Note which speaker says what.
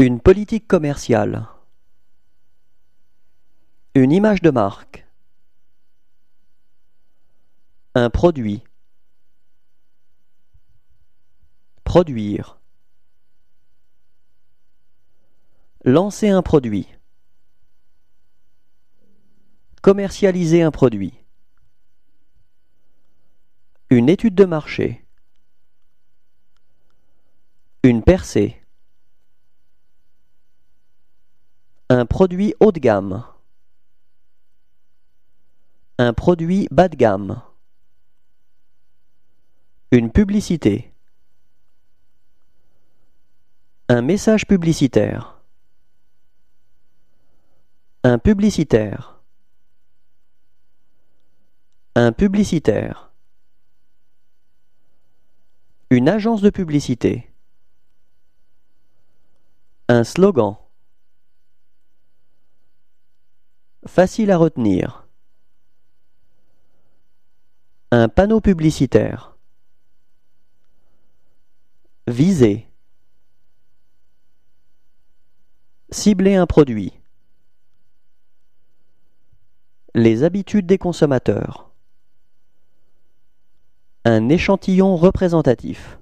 Speaker 1: Une politique commerciale. Une image de marque. Un produit. Produire. Lancer un produit. Commercialiser un produit. Une étude de marché. Une percée. Un produit haut de gamme. Un produit bas de gamme. Une publicité. Un message publicitaire. Un publicitaire. Un publicitaire. Une agence de publicité. Un slogan. Facile à retenir. Un panneau publicitaire. Viser. Cibler un produit. Les habitudes des consommateurs. Un échantillon représentatif.